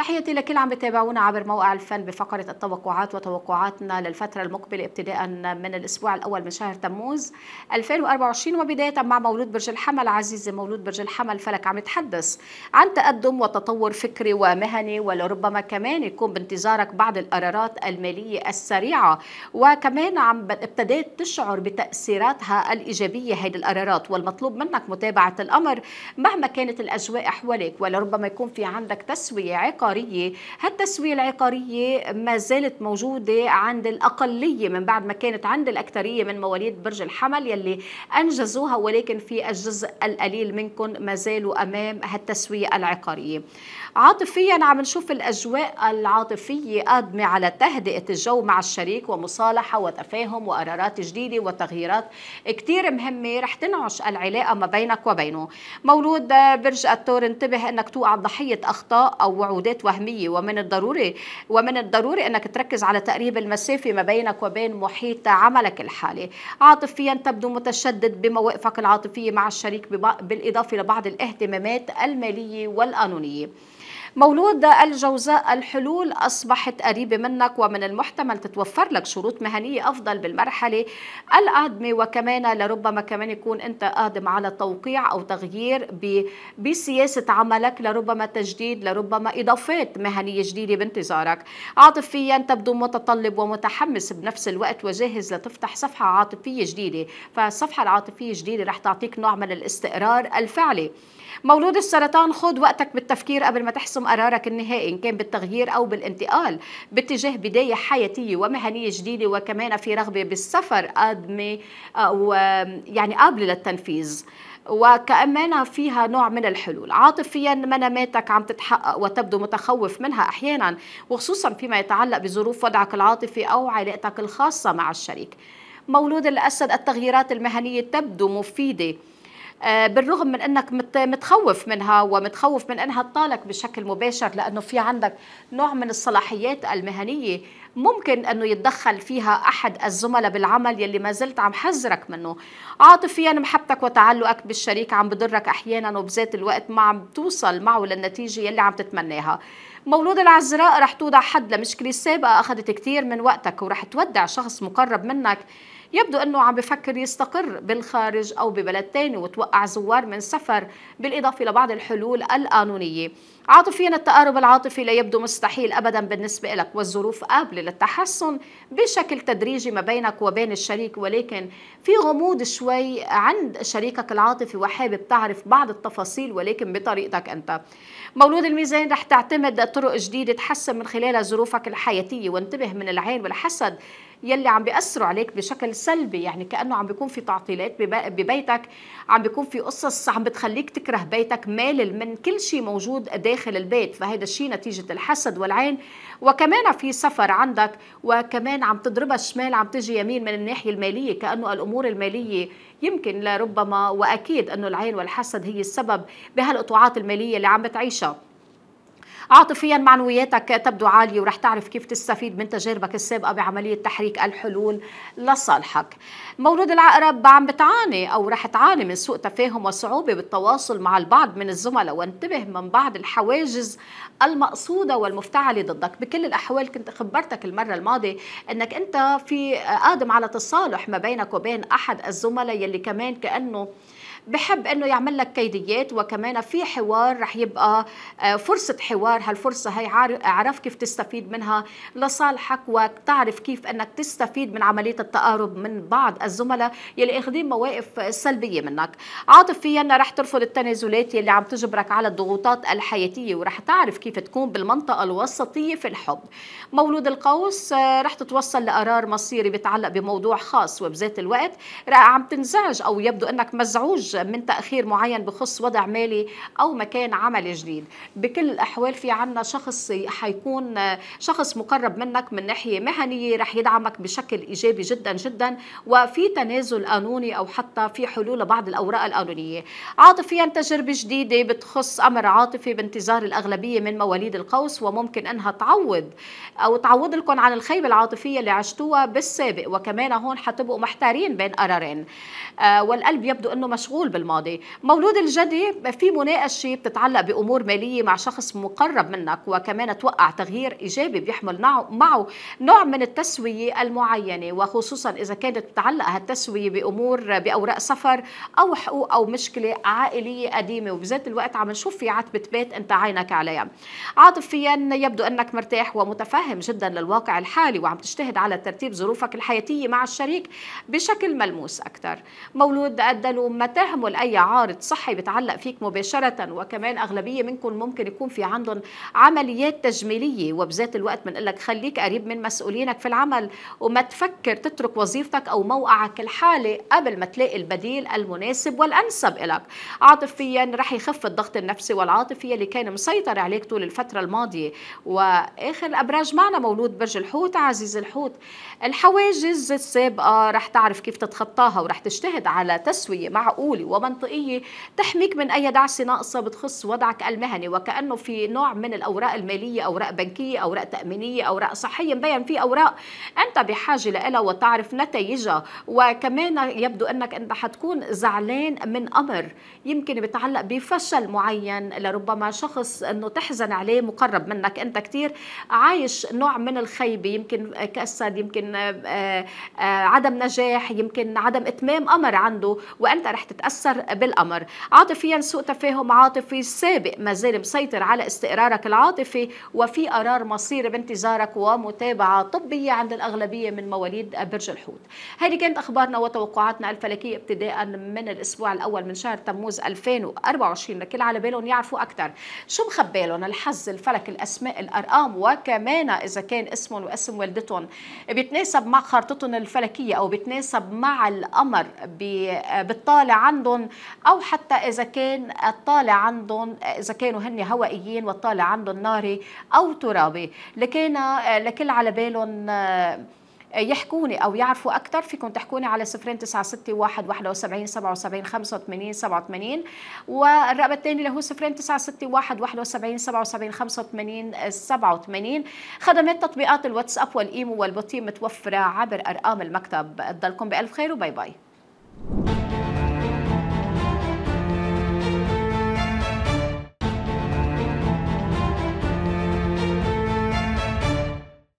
تحياتي لكل عم بتابعونا عبر موقع الفن بفقرة التوقعات وتوقعاتنا للفترة المقبلة ابتداء من الأسبوع الأول من شهر تموز 2024 وبداية مع مولود برج الحمل عزيزي مولود برج الحمل فلك عم يتحدث عن تقدم وتطور فكري ومهني ولربما كمان يكون بانتظارك بعض القرارات المالية السريعة وكمان عم ابتديت تشعر بتأثيراتها الإيجابية هذه القرارات والمطلوب منك متابعة الأمر مهما كانت الأجواء حواليك ولربما يكون في عندك تسوية عقل العقارية هالتسوية العقارية ما زالت موجودة عند الأقلية من بعد ما كانت عند الأكثرية من مواليد برج الحمل يلي أنجزوها ولكن في الجزء القليل منكم ما زالوا أمام هالتسوية العقارية عاطفيا عم نشوف الأجواء العاطفية قادمة على تهدئة الجو مع الشريك ومصالحة وتفاهم وقرارات جديدة وتغييرات كتير مهمة رح تنعش العلاقة ما بينك وبينه مولود برج التور انتبه أنك توقع ضحية أخطاء أو وعودات كانت وهميه ومن الضروري ومن الضروري انك تركز على تقريب المسافه ما بينك وبين محيط عملك الحالي عاطفيا تبدو متشدد بمواقفك العاطفيه مع الشريك بالاضافه لبعض الاهتمامات الماليه والقانونيه مولود الجوزاء الحلول أصبحت قريبة منك ومن المحتمل تتوفر لك شروط مهنية أفضل بالمرحلة القادمة وكمان لربما كمان يكون أنت قادم على توقيع أو تغيير بسياسة عملك لربما تجديد لربما إضافات مهنية جديدة بانتظارك عاطفيا تبدو متطلب ومتحمس بنفس الوقت وجاهز لتفتح صفحة عاطفية جديدة فالصفحة العاطفية الجديدة رح تعطيك نوع من الاستقرار الفعلي مولود السرطان خذ وقتك بالتفكير قبل ما تحسم تحسم قرارك النهائي إن كان بالتغيير أو بالانتقال باتجاه بداية حياتية ومهنية جديدة وكمان في رغبة بالسفر قادمة آه، أو يعني قابلة للتنفيذ وكأمانة فيها نوع من الحلول عاطفيا مناماتك عم تتحقق وتبدو متخوف منها أحيانا وخصوصا فيما يتعلق بظروف وضعك العاطفي أو علاقتك الخاصة مع الشريك مولود الأسد التغييرات المهنية تبدو مفيدة آه، بالرغم من انك متخوف منها ومتخوف من انها تطالك بشكل مباشر لانه في عندك نوع من الصلاحيات المهنيه ممكن انه يتدخل فيها احد الزملاء بالعمل يلي ما زلت عم حذرك منه عاطفيا محبتك وتعلقك بالشريك عم بضرك احيانا وبذات الوقت ما عم توصل معه للنتيجه يلي عم تتمناها مولود العذراء رح توضع حد لمشكله سابقه اخذت كثير من وقتك ورح تودع شخص مقرب منك يبدو أنه عم بفكر يستقر بالخارج أو ببلد ثاني وتوقع زوار من سفر بالإضافة لبعض الحلول القانونية عاطفيا التقارب العاطفي لا يبدو مستحيل أبدا بالنسبة لك والظروف قابلة للتحسن بشكل تدريجي ما بينك وبين الشريك ولكن في غموض شوي عند شريكك العاطفي وحابب تعرف بعض التفاصيل ولكن بطريقتك أنت مولود الميزان رح تعتمد طرق جديدة تحسن من خلالها ظروفك الحياتية وانتبه من العين والحسد يلي عم بيأثروا عليك بشكل سلبي يعني كانه عم بيكون في تعطيلات ببيتك عم بيكون في قصص عم بتخليك تكره بيتك مالل من كل شيء موجود داخل البيت فهذا الشيء نتيجه الحسد والعين وكمان في سفر عندك وكمان عم تضربها الشمال عم تجي يمين من الناحيه الماليه كانه الامور الماليه يمكن لربما واكيد انه العين والحسد هي السبب بهالقطوعات الماليه اللي عم بتعيشها عاطفيا معنوياتك تبدو عالية ورح تعرف كيف تستفيد من تجاربك السابقة بعملية تحريك الحلول لصالحك مولود العقرب عم بتعاني أو رح تعاني من سوء تفاهم وصعوبة بالتواصل مع البعض من الزملاء وانتبه من بعض الحواجز المقصودة والمفتعلة ضدك بكل الأحوال كنت خبرتك المرة الماضية أنك أنت في قادم على تصالح ما بينك وبين أحد الزملاء يلي كمان كأنه بحب انه يعمل لك كيديات وكمان في حوار رح يبقى آه، فرصه حوار هالفرصه هي عرف كيف تستفيد منها لصالحك وتعرف كيف انك تستفيد من عمليه التقارب من بعض الزملاء يلي اخذين مواقف سلبيه منك عاطفيا رح ترفض التنازلات يلي عم تجبرك على الضغوطات الحياتيه ورح تعرف كيف تكون بالمنطقه الوسطيه في الحب مولود القوس آه، رح تتوصل لقرار مصيري بيتعلق بموضوع خاص وبذات الوقت عم تنزعج او يبدو انك مزعوج من تأخير معين بخص وضع مالي أو مكان عمل جديد بكل الأحوال في عنا شخص حيكون شخص مقرب منك من ناحية مهنية رح يدعمك بشكل إيجابي جدا جدا وفي تنازل قانوني أو حتى في حلول بعض الأوراق القانونية عاطفيا تجربة جديدة بتخص أمر عاطفي بانتظار الأغلبية من مواليد القوس وممكن أنها تعوض أو تعوض لكم عن الخيبة العاطفية اللي عشتوها بالسابق وكمان هون حتبقوا محتارين بين قرارين آه والقلب يبدو أنه مشغول مشغول بالماضي مولود الجدي في مناقشة بتتعلق بأمور مالية مع شخص مقرب منك وكمان توقع تغيير إيجابي بيحمل معه نوع من التسوية المعينة وخصوصا إذا كانت تتعلق هالتسوية بأمور بأوراق سفر أو حقوق أو مشكلة عائلية قديمة وبذات الوقت عم نشوف في عتبة بيت أنت عينك عليها عاطفيا يبدو أنك مرتاح ومتفهم جدا للواقع الحالي وعم تجتهد على ترتيب ظروفك الحياتية مع الشريك بشكل ملموس أكثر مولود الدلو متاح تحمل أي عارض صحي بتعلق فيك مباشرة وكمان أغلبية منكم ممكن يكون في عندهم عمليات تجميلية وبذات الوقت بنقول لك خليك قريب من مسؤولينك في العمل وما تفكر تترك وظيفتك أو موقعك الحالي قبل ما تلاقي البديل المناسب والأنسب لك عاطفيا رح يخف الضغط النفسي والعاطفي اللي كان مسيطر عليك طول الفترة الماضية وآخر الأبراج معنا مولود برج الحوت عزيز الحوت الحواجز السابقة رح تعرف كيف تتخطاها ورح تجتهد على تسوية معقولة تفاضلي ومنطقية تحميك من أي دعسة ناقصة بتخص وضعك المهني وكأنه في نوع من الأوراق المالية أوراق بنكية أوراق تأمينية أوراق صحية مبين في أوراق أنت بحاجة لها وتعرف نتائجها وكمان يبدو أنك أنت حتكون زعلان من أمر يمكن بيتعلق بفشل معين لربما شخص أنه تحزن عليه مقرب منك أنت كتير عايش نوع من الخيبة يمكن كسد يمكن آه، آه، عدم نجاح يمكن عدم إتمام أمر عنده وأنت رح تتأثر تتأثر بالأمر عاطفيا سوء تفاهم عاطفي سابق ما زال مسيطر على استقرارك العاطفي وفي قرار مصيري بانتظارك ومتابعة طبية عند الأغلبية من مواليد برج الحوت هذه كانت أخبارنا وتوقعاتنا الفلكية ابتداء من الأسبوع الأول من شهر تموز 2024 لكل على بالهم يعرفوا أكثر شو مخبالهم الحظ الفلك الأسماء الأرقام وكمان إذا كان اسمهم واسم والدتهم بيتناسب مع خارطتهم الفلكية أو بيتناسب مع القمر بتطالع عنا عندهم او حتى اذا كان الطالع عندهم اذا كانوا هن هوائيين والطالع عندهم ناري او ترابي لكان آه، لكل على بالهم آه، يحكوني او يعرفوا اكثر فيكم تحكوني على 0961 71 77 85 87 والرقم الثاني اللي هو 0961 71 77 85 87 خدمات تطبيقات الواتساب والايمو والبوتيم متوفره عبر ارقام المكتب تضلكم بالف خير وباي باي